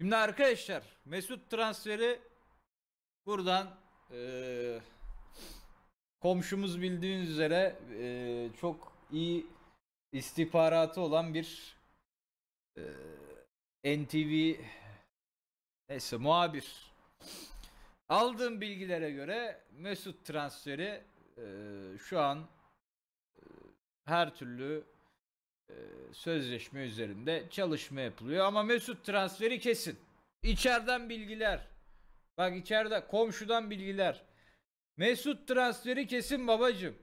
Şimdi arkadaşlar Mesut transferi buradan e, komşumuz bildiğiniz üzere e, çok iyi istihbaratı olan bir e, NTV neyse muhabir. Aldığım bilgilere göre Mesut transferi e, şu an e, her türlü e, sözleşme üzerinde çalışma yapılıyor ama Mesut transferi kesin. İçeriden bilgiler. Bak içeride komşudan bilgiler. Mesut transferi kesin babacım.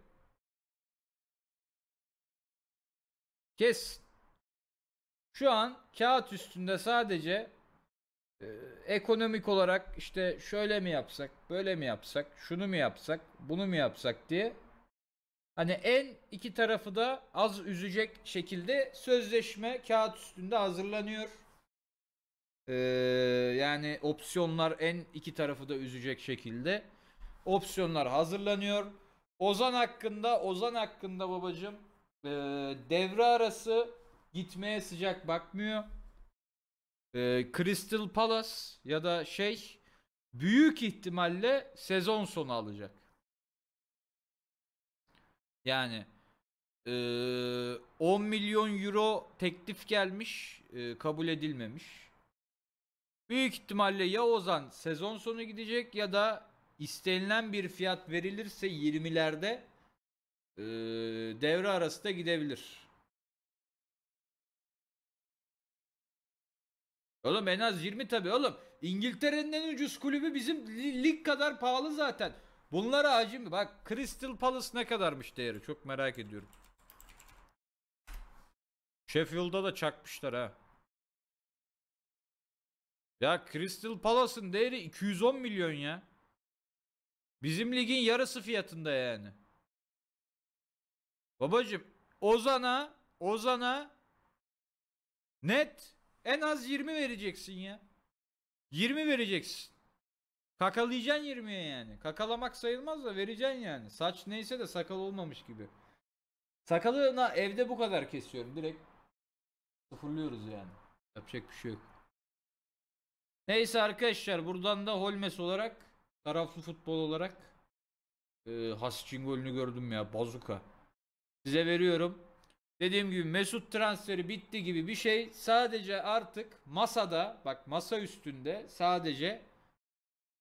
Kes. Şu an kağıt üstünde sadece e, ekonomik olarak işte şöyle mi yapsak, böyle mi yapsak, şunu mu yapsak, bunu mu yapsak diye Hani en iki tarafı da az üzecek şekilde sözleşme kağıt üstünde hazırlanıyor. Ee, yani opsiyonlar en iki tarafı da üzecek şekilde opsiyonlar hazırlanıyor. Ozan hakkında Ozan hakkında babacım e, devre arası gitmeye sıcak bakmıyor. E, Crystal Palace ya da şey büyük ihtimalle sezon sonu alacak. Yani ee, 10 milyon euro teklif gelmiş, e, kabul edilmemiş. Büyük ihtimalle ya Ozan sezon sonu gidecek ya da istenilen bir fiyat verilirse 20'lerde e, devre arası da gidebilir. Oğlum en az 20 tabi oğlum. İngiltere'nin en ucuz kulübü bizim lig kadar pahalı zaten. Bunlara acil mi? Bak Crystal Palace ne kadarmış değeri çok merak ediyorum. Sheffield'a da çakmışlar ha. Ya Crystal Palace'ın değeri 210 milyon ya. Bizim ligin yarısı fiyatında yani. Babacım Ozan'a Ozan'a net en az 20 vereceksin ya. 20 vereceksin. Kakalayacaksın 20'ye yani. Kakalamak sayılmaz da vereceksin yani. Saç neyse de sakal olmamış gibi. Sakalına evde bu kadar kesiyorum. Direkt sıfırlıyoruz yani. Yapacak bir şey yok. Neyse arkadaşlar buradan da Holmes olarak taraflı futbol olarak e, Hasic'in golünü gördüm ya bazuka. Size veriyorum. Dediğim gibi Mesut transferi bitti gibi bir şey. Sadece artık masada bak masa üstünde sadece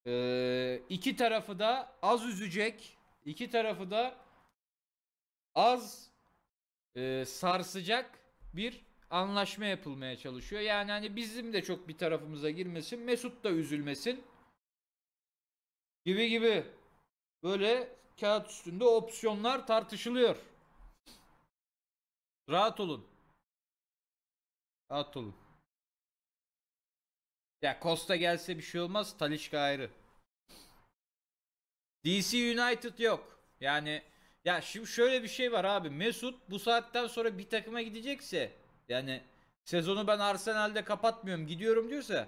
ee, iki tarafı da az üzecek. İki tarafı da az e, sarsacak bir anlaşma yapılmaya çalışıyor. Yani hani bizim de çok bir tarafımıza girmesin. Mesut da üzülmesin. Gibi gibi. Böyle kağıt üstünde opsiyonlar tartışılıyor. Rahat olun. Rahat olun. Ya Costa gelse bir şey olmaz. Talişka ayrı. DC United yok. Yani ya şimdi şöyle bir şey var abi. Mesut bu saatten sonra bir takıma gidecekse yani sezonu ben Arsenal'de kapatmıyorum gidiyorum diyorsa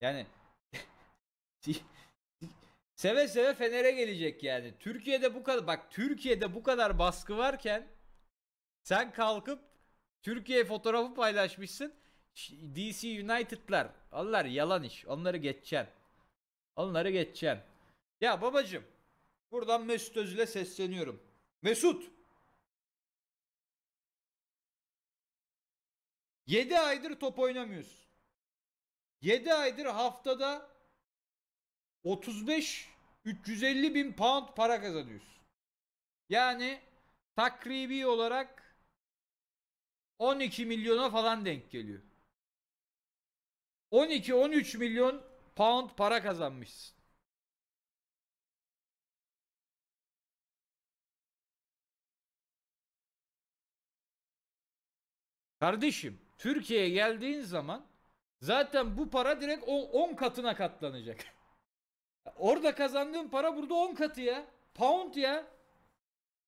yani seve seve Fener'e gelecek yani. Türkiye'de bu kadar bak Türkiye'de bu kadar baskı varken sen kalkıp Türkiye fotoğrafı paylaşmışsın. DC United'lar. Onlar yalan iş. Onları geçeceksin. Onları geçeceksin. Ya babacım. Buradan Mesut Özil'e sesleniyorum. Mesut. 7 aydır top oynamıyoruz, 7 aydır haftada 35 350 bin pound para kazanıyoruz. Yani takribi olarak 12 milyona falan denk geliyor. 12-13 milyon pound para kazanmışsın. Kardeşim Türkiye'ye geldiğin zaman zaten bu para direkt 10 katına katlanacak. Orada kazandığın para burada 10 katı ya. Pound ya.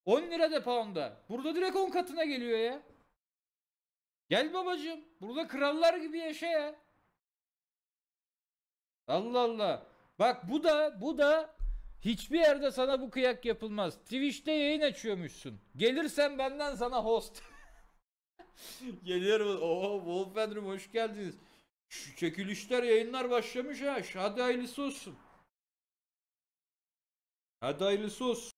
10 lira de pound'a. Burada direkt 10 katına geliyor ya. Gel babacığım. Burada krallar gibi yaşa ya. Allah Allah. Bak bu da bu da hiçbir yerde sana bu kıyak yapılmaz. Twitch'te yayın açıyormuşsun. Gelirsen benden sana host. Geliyorum. Oo Wolfendrum hoş geldiniz. Şu çekilişler yayınlar başlamış ha. Hadi hayırlısı olsun. Hadi hayırlısı olsun.